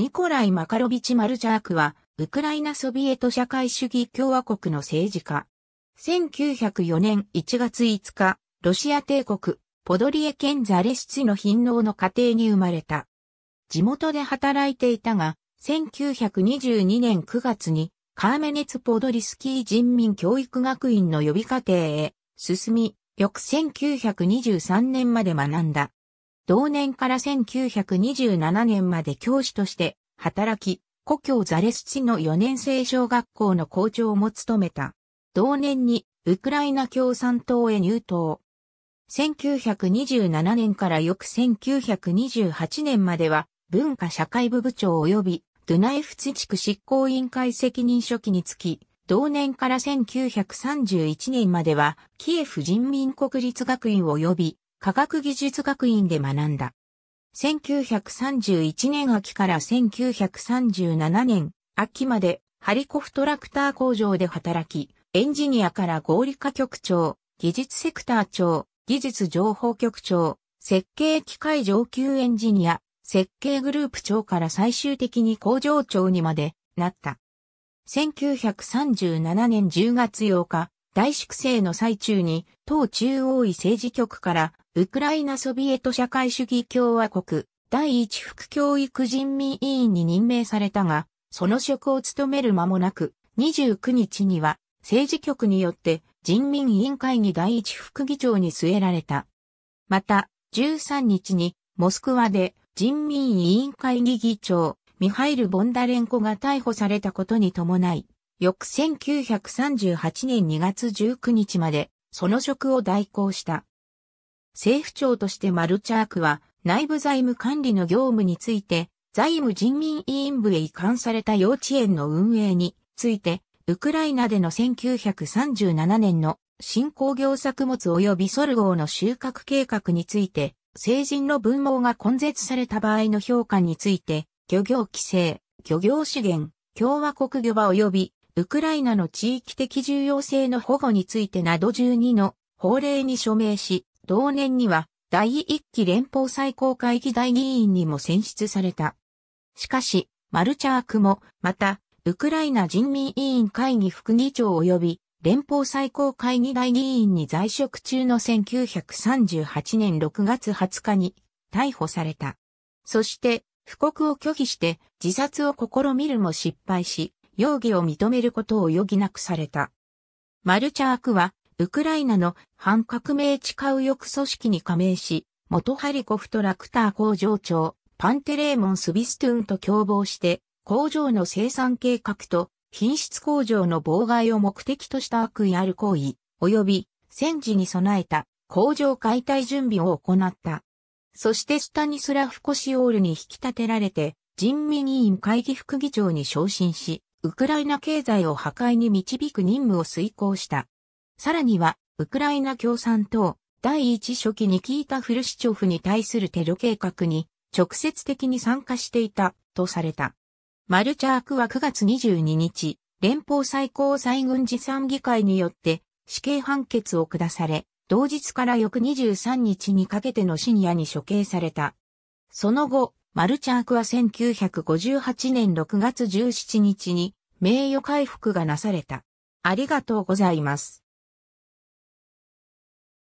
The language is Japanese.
ニコライ・マカロビチ・マルチャークは、ウクライナソビエト社会主義共和国の政治家。1904年1月5日、ロシア帝国、ポドリエ県ザレシツの貧農の家庭に生まれた。地元で働いていたが、1922年9月に、カーメネツ・ポドリスキー人民教育学院の予備課程へ進み、翌1923年まで学んだ。同年から1927年まで教師として働き、故郷ザレスチの4年生小学校の校長も務めた。同年にウクライナ共産党へ入党。1927年から翌1928年までは文化社会部部長及びドゥナイフツ地区執行委員会責任書記につき、同年から1931年まではキエフ人民国立学院及び科学技術学院で学んだ。1931年秋から1937年秋までハリコフトラクター工場で働き、エンジニアから合理化局長、技術セクター長、技術情報局長、設計機械上級エンジニア、設計グループ長から最終的に工場長にまでなった。1937年10月8日、大粛清の最中に、党中央委政治局から、ウクライナソビエト社会主義共和国、第一副教育人民委員に任命されたが、その職を務める間もなく、29日には、政治局によって人民委員会議第一副議長に据えられた。また、13日に、モスクワで人民委員会議議長、ミハイル・ボンダレンコが逮捕されたことに伴い、翌1938年2月19日まで、その職を代行した。政府庁としてマルチャークは、内部財務管理の業務について、財務人民委員部へ移管された幼稚園の運営について、ウクライナでの1937年の新興業作物及びソルゴーの収穫計画について、成人の分毛が根絶された場合の評価について、漁業規制、漁業資源、共和国漁場及びウクライナの地域的重要性の保護についてなど12の法令に署名し、同年には第1期連邦最高会議大議員にも選出された。しかし、マルチャークも、また、ウクライナ人民委員会議副議長及び、連邦最高会議大議員に在職中の1938年6月20日に逮捕された。そして、布告を拒否して自殺を試みるも失敗し、容疑を認めることを余儀なくされた。マルチャークは、ウクライナの反革命地下右翼組織に加盟し、元ハリコフトラクター工場長、パンテレーモン・スビストゥーンと共謀して、工場の生産計画と品質工場の妨害を目的とした悪意ある行為、及び戦時に備えた工場解体準備を行った。そしてスタニスラフ・コシオールに引き立てられて、人民委員会議副議長に昇進し、ウクライナ経済を破壊に導く任務を遂行した。さらには、ウクライナ共産党第一書記に聞いたフルシチョフに対するテロ計画に直接的に参加していたとされた。マルチャークは9月22日、連邦最高裁軍事参議会によって死刑判決を下され、同日から翌23日にかけての深夜に処刑された。その後、マルチャークは1958年6月17日に名誉回復がなされた。ありがとうございます。